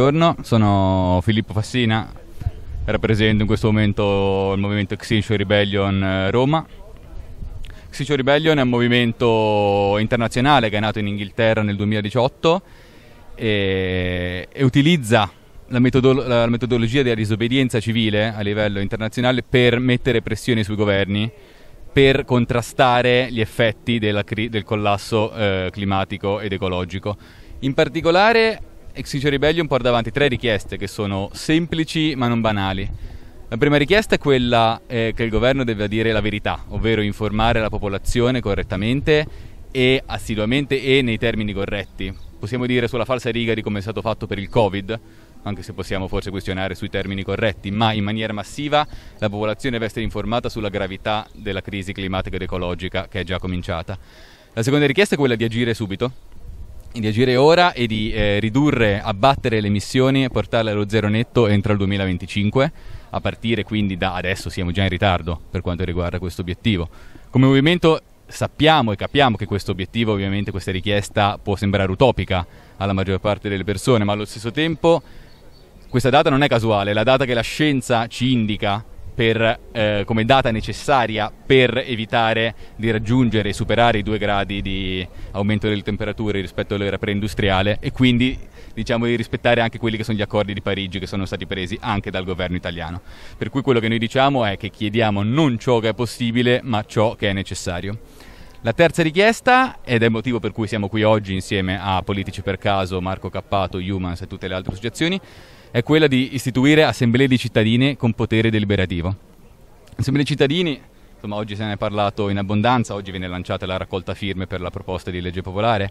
Buongiorno, sono Filippo Fassina, rappresento in questo momento il movimento Extinction Rebellion eh, Roma. Extinction Rebellion è un movimento internazionale che è nato in Inghilterra nel 2018 e, e utilizza la, metodo- la, metodologia della disobbedienza civile a livello internazionale per mettere pressione sui governi per contrastare gli effetti cri- del collasso eh, climatico ed ecologico. In particolare Exigio Rebellion porta avanti tre richieste che sono semplici ma non banali. La prima richiesta è quella eh, che il governo deve dire la verità, ovvero informare la popolazione correttamente e assiduamente e nei termini corretti. Possiamo dire sulla falsa riga di come è stato fatto per il Covid, anche se possiamo forse questionare sui termini corretti, ma in maniera massiva la popolazione deve essere informata sulla gravità della crisi climatica ed ecologica che è già cominciata. La seconda richiesta è quella di agire subito, di agire ora e di eh, ridurre, abbattere le emissioni e portarle allo zero netto entro il 2025, a partire quindi da adesso siamo già in ritardo per quanto riguarda questo obiettivo. Come movimento sappiamo e capiamo che questo obiettivo, ovviamente questa richiesta può sembrare utopica alla maggior parte delle persone, ma allo stesso tempo questa data non è casuale, è la data che la scienza ci indica per, eh, come data necessaria per evitare di raggiungere e superare i due gradi di aumento delle temperature rispetto all'era preindustriale e quindi diciamo di rispettare anche quelli che sono gli accordi di Parigi che sono stati presi anche dal governo italiano. Per cui quello che noi diciamo è che chiediamo non ciò che è possibile ma ciò che è necessario. La terza richiesta, ed è il motivo per cui siamo qui oggi insieme a Politici per Caso, Marco Cappato, Humans e tutte le altre associazioni, è quella di istituire assemblee di cittadini con potere deliberativo. Assemblee di cittadini, insomma, oggi se ne è parlato in abbondanza, oggi viene lanciata la raccolta firme per la proposta di legge popolare.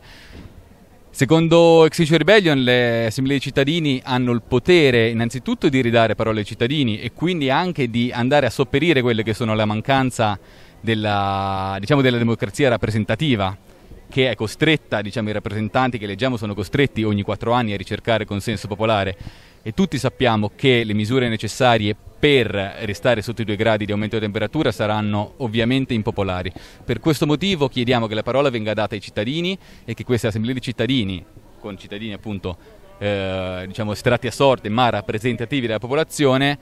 Secondo Extinction Rebellion le assemblee di cittadini hanno il potere innanzitutto di ridare parole ai cittadini e quindi anche di andare a sopperire quelle che sono la mancanza della, diciamo, della democrazia rappresentativa che è costretta, diciamo, i rappresentanti che leggiamo sono costretti ogni quattro anni a ricercare consenso popolare e tutti sappiamo che le misure necessarie per restare sotto i due gradi di aumento di temperatura saranno ovviamente impopolari. Per questo motivo chiediamo che la parola venga data ai cittadini e che queste assemblee di cittadini, con cittadini appunto eh, diciamo estratti a sorte ma rappresentativi della popolazione,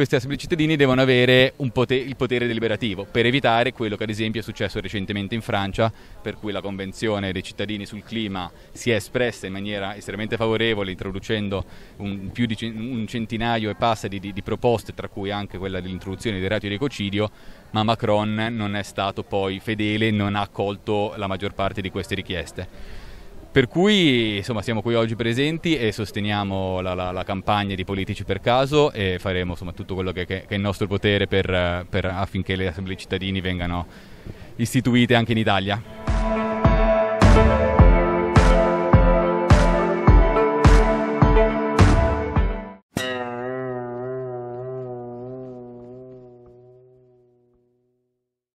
questi assemblee cittadini devono avere potere, il potere deliberativo per evitare quello che ad esempio è successo recentemente in Francia, per cui la Convenzione dei cittadini sul clima si è espressa in maniera estremamente favorevole introducendo un, più di un centinaio e passa di, di, di proposte, tra cui anche quella dell'introduzione dei reati di ecocidio, ma Macron non è stato poi fedele e non ha accolto la maggior parte di queste richieste. Per cui insomma siamo qui oggi presenti e sosteniamo la, la, la campagna di Politici per Caso e faremo insomma, tutto quello che, che, che, è il nostro potere per, per affinché le assemblee cittadini vengano istituite anche in Italia.